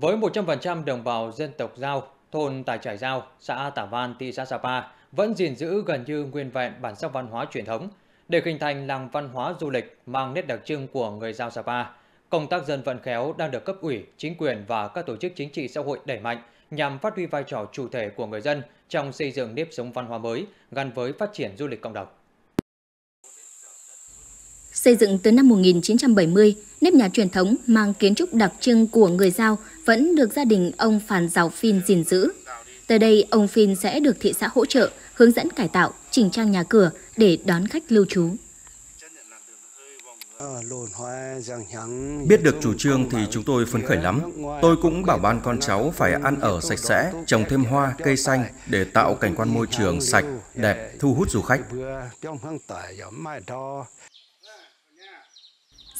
Với 100% đồng bào dân tộc Giao, thôn Tài Trải Giao, xã Tả Van, thị xã Sapa vẫn gìn giữ gần như nguyên vẹn bản sắc văn hóa truyền thống. Để hình thành làng văn hóa du lịch mang nét đặc trưng của người Giao Sapa, công tác dân vận khéo đang được cấp ủy, chính quyền và các tổ chức chính trị xã hội đẩy mạnh nhằm phát huy vai trò chủ thể của người dân trong xây dựng nếp sống văn hóa mới gắn với phát triển du lịch cộng đồng. Xây dựng từ năm 1970, nếp nhà truyền thống mang kiến trúc đặc trưng của người Giao vẫn được gia đình ông Phan Giàu Phin gìn giữ. Tới đây, ông Phin sẽ được thị xã hỗ trợ, hướng dẫn cải tạo, chỉnh trang nhà cửa để đón khách lưu trú. Biết được chủ trương thì chúng tôi phấn khởi lắm. Tôi cũng bảo ban con cháu phải ăn ở sạch sẽ, trồng thêm hoa, cây xanh để tạo cảnh quan môi trường sạch, đẹp, thu hút du khách.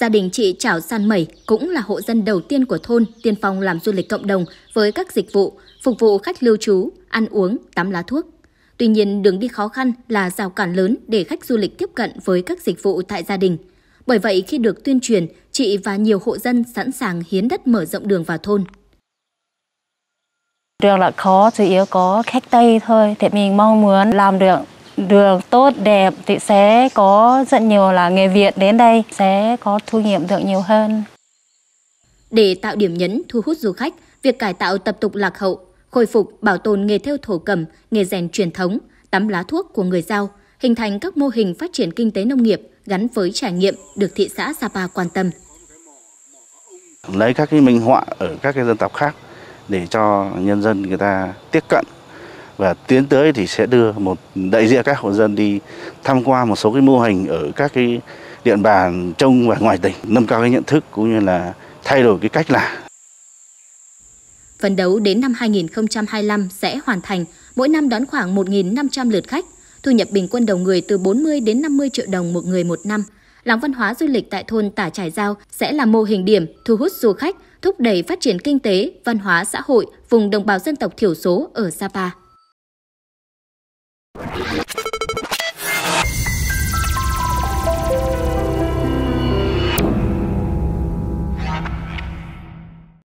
Gia đình chị Trảo San Mẩy cũng là hộ dân đầu tiên của thôn tiên phong làm du lịch cộng đồng với các dịch vụ, phục vụ khách lưu trú, ăn uống, tắm lá thuốc. Tuy nhiên, đường đi khó khăn là rào cản lớn để khách du lịch tiếp cận với các dịch vụ tại gia đình. Bởi vậy, khi được tuyên truyền, chị và nhiều hộ dân sẵn sàng hiến đất mở rộng đường vào thôn. Đường là khó, chủ yếu có khách Tây thôi, thì mình mong muốn làm được đường tốt đẹp thì sẽ có rất nhiều là người Việt đến đây sẽ có thu nhập được nhiều hơn. Để tạo điểm nhấn thu hút du khách, việc cải tạo tập tục lạc hậu, khôi phục bảo tồn nghề theo thổ cầm, nghề rèn truyền thống, tắm lá thuốc của người Giao, hình thành các mô hình phát triển kinh tế nông nghiệp gắn với trải nghiệm được thị xã Sapa quan tâm. Lấy các cái minh họa ở các cái dân tộc khác để cho nhân dân người ta tiếp cận và tiến tới thì sẽ đưa một đại diện các hộ dân đi tham quan một số cái mô hình ở các cái địa bàn trong và ngoài tỉnh nâng cao cái nhận thức cũng như là thay đổi cái cách làm Phấn đấu đến năm 2025 sẽ hoàn thành, mỗi năm đón khoảng 1.500 lượt khách, thu nhập bình quân đầu người từ 40 đến 50 triệu đồng một người một năm. Làng văn hóa du lịch tại thôn Tả Trải Giao sẽ là mô hình điểm thu hút du khách, thúc đẩy phát triển kinh tế, văn hóa xã hội vùng đồng bào dân tộc thiểu số ở Sapa.